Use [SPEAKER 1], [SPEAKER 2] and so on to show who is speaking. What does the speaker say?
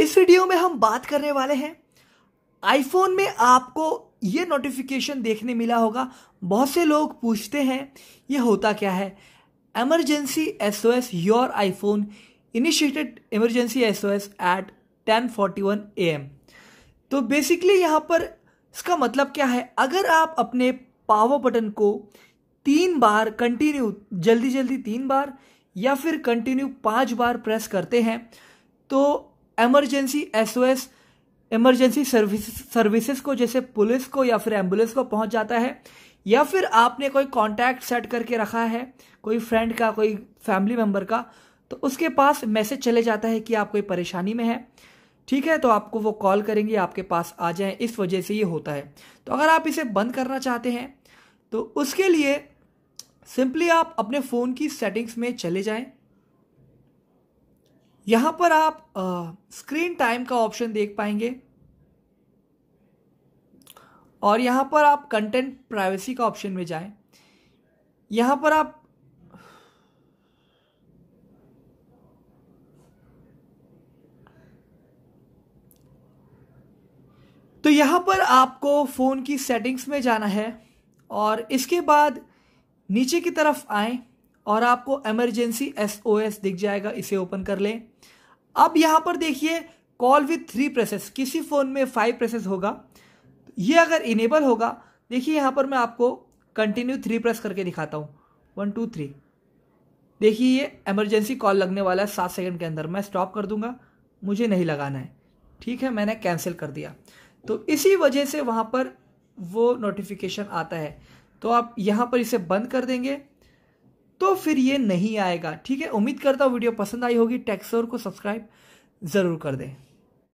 [SPEAKER 1] इस वीडियो में हम बात करने वाले हैं आईफोन में आपको ये नोटिफिकेशन देखने मिला होगा बहुत से लोग पूछते हैं ये होता क्या है emergency S O S your iPhone initiated emergency S O S at ten forty one A M तो बेसिकली यहाँ पर इसका मतलब क्या है अगर आप अपने पावर बटन को तीन बार कंटिन्यू जल्दी जल्दी तीन बार या फिर कंटिन्यू पांच बार प्रेस करते हैं तो emergency SOS emergency service services को जैसे पुलिस को या फिर एम्बुलेंस को पहुंच जाता है या फिर आपने कोई कांटेक्ट सेट करके रखा है कोई फ्रेंड का कोई फैमिली मेम्बर का तो उसके पास मैसेज चले जाता है कि आप कोई परेशानी में हैं ठीक है तो आपको वो कॉल करेंगे आपके पास आ जाए इस वजह से ये होता है तो अगर आप इसे बंद करना चाहते हैं तो उसके लिए सिंपली आप अपने फ़ोन की सेटिंग्स में चले जाएं यहां पर आप स्क्रीन टाइम का ऑप्शन देख पाएंगे और यहां पर आप कंटेंट प्राइवेसी का ऑप्शन में जाएं यहां पर आप तो यहां पर आपको फ़ोन की सेटिंग्स में जाना है और इसके बाद नीचे की तरफ आएं और आपको एमरजेंसी एसओएस दिख जाएगा इसे ओपन कर लें अब यहां पर देखिए कॉल विथ थ्री प्रोसेस किसी फ़ोन में फाइव प्रोसेस होगा ये अगर इनेबल होगा देखिए यहाँ पर मैं आपको कंटिन्यू थ्री प्रेस करके दिखाता हूँ वन टू थ्री देखिए ये एमरजेंसी कॉल लगने वाला है सात सेकंड के अंदर मैं स्टॉप कर दूंगा मुझे नहीं लगाना है ठीक है मैंने कैंसिल कर दिया तो इसी वजह से वहाँ पर वो नोटिफिकेशन आता है तो आप यहाँ पर इसे बंद कर देंगे तो फिर ये नहीं आएगा ठीक है उम्मीद करता हूँ वीडियो पसंद आई होगी टैक्सोर को सब्सक्राइब ज़रूर कर दें